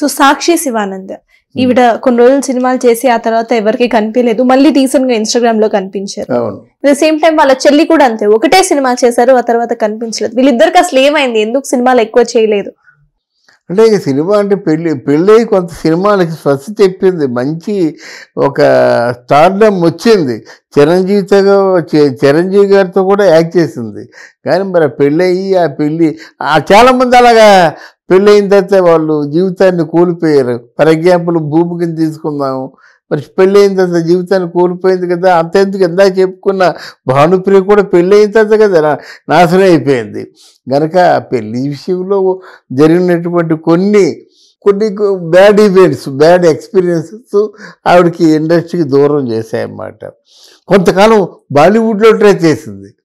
so సాక్షి శివానంద్ ఈవిడ కొన్ని రోజులు సినిమాలు చేసి ఆ తర్వాత ఎవరికి కనిపించలేదు మళ్ళీ రీసెంట్ గా ఇన్స్టాగ్రామ్ లో కనిపించారు ద సేమ్ టైం వాళ్ళ చెల్లి కూడా అంతే ఒకటే సినిమా చేశారు ఆ తర్వాత కనిపించలేదు వీళ్ళిద్దరికి అసలు ఏమైంది ఎందుకు సినిమాలు ఎక్కువ చేయలేదు అంటే ఈ సినిమా అంటే పెళ్ళి పెళ్ళి కొంత సినిమాలకి స్వస్తి చెప్పింది మంచి ఒక స్టార్డమ్ వచ్చింది చిరంజీవితో చిరంజీవి గారితో కూడా యాక్ట్ చేసింది కానీ మరి పెళ్ళయి ఆ పెళ్ళి చాలామంది అలాగా పెళ్ళయిన తర్వాత వాళ్ళు జీవితాన్ని కోల్పోయారు ఫర్ ఎగ్జాంపుల్ భూమికిని తీసుకుందాము మరి పెళ్ళైన తర్వాత జీవితాన్ని కోల్పోయింది కదా అంతెందుకు ఎంత చెప్పుకున్న భానుప్రియ కూడా పెళ్ళైన తర్వాత కదా నాశనం అయిపోయింది గనక పెళ్ళి విషయంలో జరిగినటువంటి కొన్ని కొన్ని బ్యాడ్ ఈవెంట్స్ బ్యాడ్ ఎక్స్పీరియన్సెస్ ఆవిడకి ఇండస్ట్రీకి దూరం చేశాయన్నమాట కొంతకాలం బాలీవుడ్లో ట్రై చేసింది